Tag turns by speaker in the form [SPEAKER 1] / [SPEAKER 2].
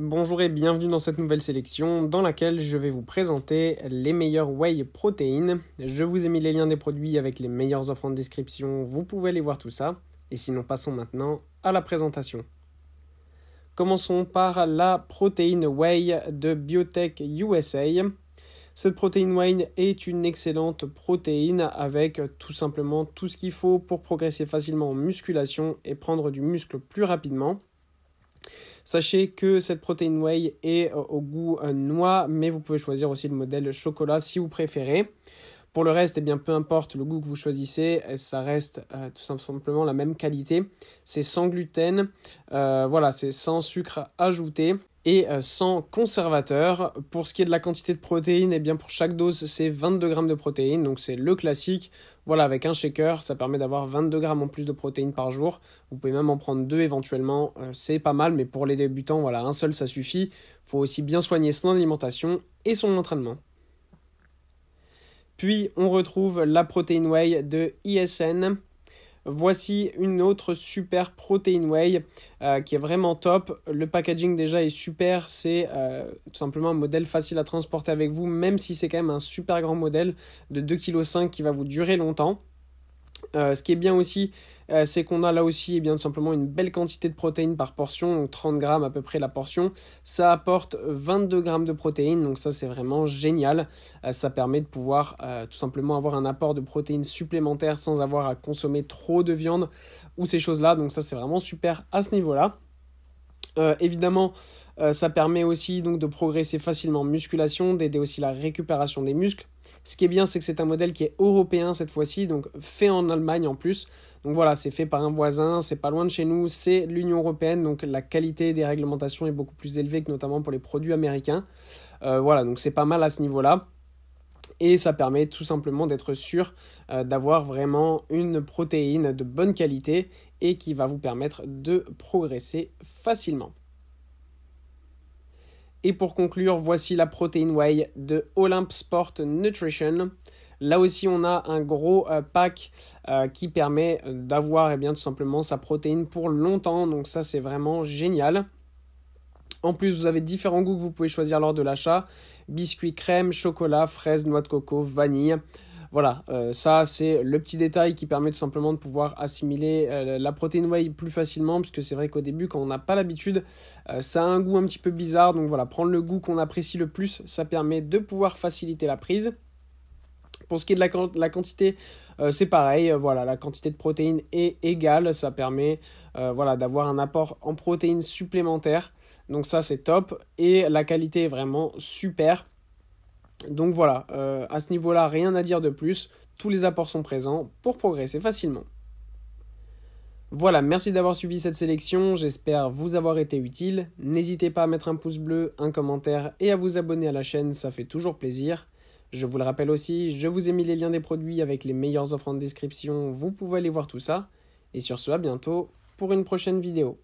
[SPEAKER 1] Bonjour et bienvenue dans cette nouvelle sélection dans laquelle je vais vous présenter les meilleurs whey protéines. Je vous ai mis les liens des produits avec les meilleures offres en description, vous pouvez aller voir tout ça. Et sinon passons maintenant à la présentation. Commençons par la protéine whey de Biotech USA. Cette protéine whey est une excellente protéine avec tout simplement tout ce qu'il faut pour progresser facilement en musculation et prendre du muscle plus rapidement. Sachez que cette protéine whey est euh, au goût euh, noix, mais vous pouvez choisir aussi le modèle chocolat si vous préférez. Pour le reste, eh bien, peu importe le goût que vous choisissez, euh, ça reste euh, tout simplement la même qualité. C'est sans gluten, euh, voilà, c'est sans sucre ajouté et sans conservateur. Pour ce qui est de la quantité de protéines, eh bien, pour chaque dose, c'est 22 grammes de protéines, donc c'est le classique. Voilà, avec un shaker, ça permet d'avoir 22 grammes en plus de protéines par jour. Vous pouvez même en prendre deux éventuellement, c'est pas mal, mais pour les débutants, voilà, un seul ça suffit. Faut aussi bien soigner son alimentation et son entraînement. Puis on retrouve la Protein Whey de ISN. Voici une autre super Protein Whey euh, qui est vraiment top. Le packaging déjà est super, c'est euh, tout simplement un modèle facile à transporter avec vous, même si c'est quand même un super grand modèle de 2,5 kg qui va vous durer longtemps. Euh, ce qui est bien aussi, euh, c'est qu'on a là aussi eh bien, simplement une belle quantité de protéines par portion, donc 30 grammes à peu près la portion. Ça apporte 22 grammes de protéines, donc ça c'est vraiment génial. Euh, ça permet de pouvoir tout simplement avoir un apport de protéines supplémentaires sans avoir à consommer trop de viande ou ces choses-là, donc ça c'est vraiment super à ce niveau-là. évidemment, ça permet aussi donc de progresser facilement en musculation, d'aider aussi la récupération des muscles ce qui est bien, c'est que c'est un modèle qui est européen cette fois-ci, donc fait en Allemagne en plus. Donc voilà, c'est fait par un voisin, c'est pas loin de chez nous, c'est l'Union européenne, donc la qualité des réglementations est beaucoup plus élevée que notamment pour les produits américains. Euh, voilà, donc c'est pas mal à ce niveau-là. Et ça permet tout simplement d'être sûr euh, d'avoir vraiment une protéine de bonne qualité et qui va vous permettre de progresser facilement. Et pour conclure, voici la Protein Whey de Olymp Sport Nutrition. Là aussi, on a un gros euh, pack euh, qui permet d'avoir eh bien, tout simplement sa protéine pour longtemps. Donc ça, c'est vraiment génial. En plus, vous avez différents goûts que vous pouvez choisir lors de l'achat. Biscuit crème, chocolat, fraise, noix de coco, vanille. Voilà, euh, ça c'est le petit détail qui permet tout simplement de pouvoir assimiler euh, la protéine whey plus facilement, puisque c'est vrai qu'au début, quand on n'a pas l'habitude, euh, ça a un goût un petit peu bizarre. Donc voilà, prendre le goût qu'on apprécie le plus, ça permet de pouvoir faciliter la prise. Pour ce qui est de la, quantité, c'est pareil, voilà, la quantité de protéines est égale, ça permet voilà, d'avoir un apport en protéines supplémentaires. Donc ça c'est top. Et la qualité est vraiment super. Donc voilà, euh, à ce niveau-là, rien à dire de plus. Tous les apports sont présents pour progresser facilement. Voilà, merci d'avoir suivi cette sélection, j'espère vous avoir été utile. N'hésitez pas à mettre un pouce bleu, un commentaire et à vous abonner à la chaîne, ça fait toujours plaisir. Je vous le rappelle aussi, je vous ai mis les liens des produits avec les meilleures offres en description, vous pouvez aller voir tout ça. Et sur ce, à bientôt pour une prochaine vidéo.